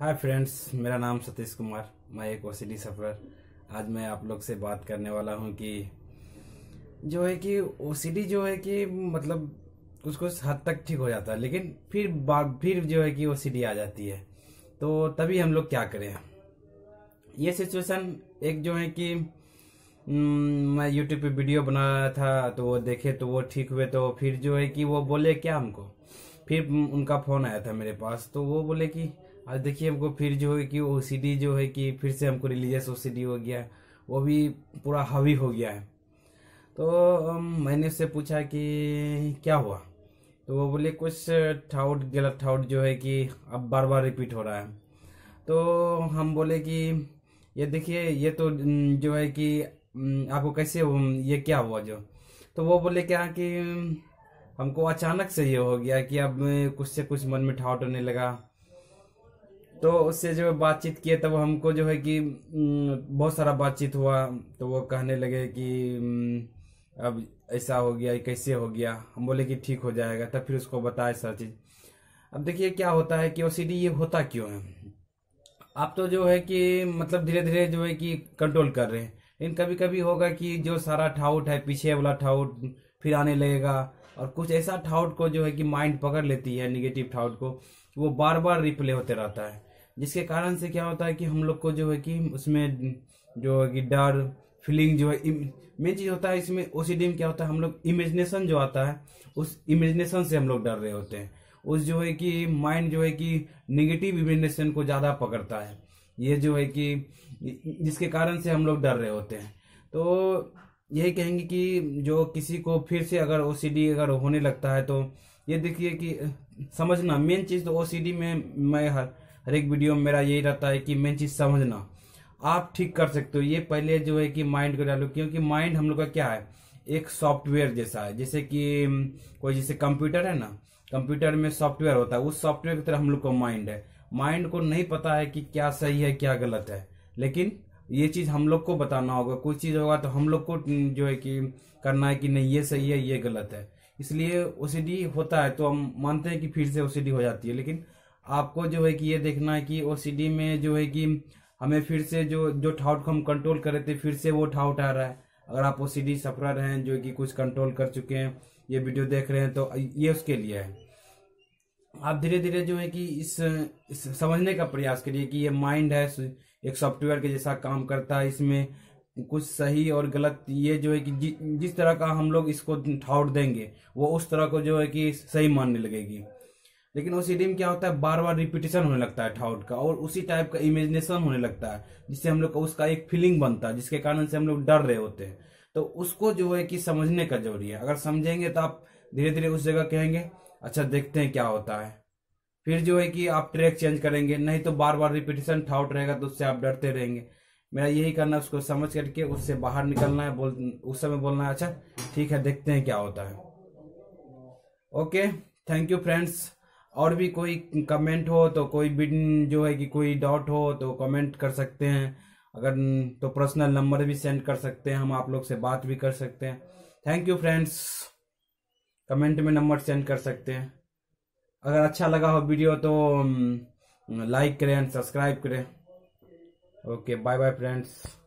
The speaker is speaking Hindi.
हाय फ्रेंड्स मेरा नाम सतीश कुमार मैं एक ओ सफर आज मैं आप लोग से बात करने वाला हूँ कि जो है कि ओ जो है कि मतलब उसको हद तक ठीक हो जाता है लेकिन फिर फिर जो है कि ओ आ जाती है तो तभी हम लोग क्या करें ये सिचुएशन एक जो है कि हम्म, मैं यूट्यूब पे वीडियो बना रहा था तो वो देखे तो वो ठीक हुए तो फिर जो है कि वो बोले क्या हमको फिर उनका फ़ोन आया था मेरे पास तो वो बोले कि आज देखिए हमको फिर जो है कि ओ जो है कि फिर से हमको रिलीजियस ओ हो गया वो भी पूरा हावी हो गया है तो मैंने उससे पूछा कि क्या हुआ तो वो बोले कुछ थाउट गलत थाउट जो है कि अब बार बार रिपीट हो रहा है तो हम बोले कि ये देखिए ये तो जो है कि आपको कैसे ये क्या हुआ जो तो वो बोले क्या कि हमको अचानक से ये हो गया कि अब कुछ से कुछ मन मिठावट होने लगा तो उससे जो बातचीत किए तब हमको जो है कि बहुत सारा बातचीत हुआ तो वो कहने लगे कि अब ऐसा हो गया कैसे हो गया हम बोले कि ठीक हो जाएगा तब फिर उसको बताए सारा चीज़ अब देखिए क्या होता है कि ओ ये होता क्यों है आप तो जो है कि मतलब धीरे धीरे जो है कि कंट्रोल कर रहे हैं लेकिन कभी कभी होगा कि जो सारा ठाउट है पीछे वाला ठाउट फिर आने लगेगा और कुछ ऐसा थाउट को जो है कि माइंड पकड़ लेती है निगेटिव थाउट को वो बार बार रिप्ले होते रहता है जिसके कारण से क्या होता है कि हम लोग को जो है कि उसमें जो है कि डर फीलिंग जो है मेन चीज़ होता है इसमें ओ में क्या होता है हम लोग इमेजिनेशन जो आता है उस इमेजिनेशन से हम लोग डर रहे होते हैं उस जो है कि माइंड जो है कि निगेटिव इमेजिनेशन को ज़्यादा पकड़ता है ये जो है कि जिसके कारण से हम लोग डर रहे होते हैं तो यही कहेंगे कि जो किसी को फिर से अगर ओ अगर होने लगता है तो ये देखिए कि समझना मेन चीज़ तो ओ में मैं हर हर एक वीडियो में मेरा यही रहता है कि मेन चीज़ समझना आप ठीक कर सकते हो ये पहले जो है कि माइंड को डालो क्योंकि माइंड हम लोग का क्या है एक सॉफ्टवेयर जैसा है जैसे कि कोई जैसे कंप्यूटर है ना कंप्यूटर में सॉफ्टवेयर होता है उस सॉफ्टवेयर की तरह हम लोग को माइंड है माइंड को नहीं पता है कि क्या सही है क्या गलत है लेकिन ये चीज हम लोग को बताना होगा कोई चीज होगा तो हम लोग को जो है कि करना है कि नहीं ये सही है ये गलत है इसलिए ओसीडी होता है तो हम मानते हैं कि फिर से ओसीडी हो जाती है लेकिन आपको जो है कि ये देखना है कि ओसीडी में जो है कि हमें फिर से जो जो ठाउट को हम कंट्रोल कर रहे थे फिर से वो ठाउट आ रहा है अगर आप ओ सी डी सफरर हैं जो कि कुछ कंट्रोल कर चुके हैं ये वीडियो देख रहे हैं तो ये उसके लिए है आप धीरे धीरे जो है कि इस, इस समझने का प्रयास करिए कि ये माइंड है एक सॉफ्टवेयर के जैसा काम करता है इसमें कुछ सही और गलत ये जो है कि जि, जिस तरह का हम लोग इसको ठाउट देंगे वो उस तरह को जो है कि सही मानने लगेगी लेकिन ओ में क्या होता है बार बार रिपीटेशन होने लगता है ठाउट का और उसी टाइप का इमेजिनेशन होने लगता है जिससे हम लोग का उसका एक फीलिंग बनता है जिसके कारण से हम लोग डर रहे होते हैं तो उसको जो है कि समझने का जरूरी है अगर समझेंगे तो आप धीरे धीरे उस जगह कहेंगे अच्छा देखते हैं क्या होता है फिर जो है कि आप ट्रैक चेंज करेंगे नहीं तो बार बार रिपीटेशन थाउट रहेगा तो उससे आप डरते रहेंगे मेरा यही करना है उसको समझ करके उससे बाहर निकलना है बोल उस समय बोलना है अच्छा ठीक है देखते हैं क्या होता है ओके थैंक यू फ्रेंड्स और भी कोई कमेंट हो तो कोई भी जो है कि कोई डाउट हो तो कमेंट कर सकते हैं अगर तो पर्सनल नंबर भी सेंड कर सकते हैं हम आप लोग से बात भी कर सकते हैं थैंक यू फ्रेंड्स कमेंट में नंबर सेंड कर सकते हैं अगर अच्छा लगा हो वीडियो तो लाइक करें सब्सक्राइब करें ओके बाय बाय फ्रेंड्स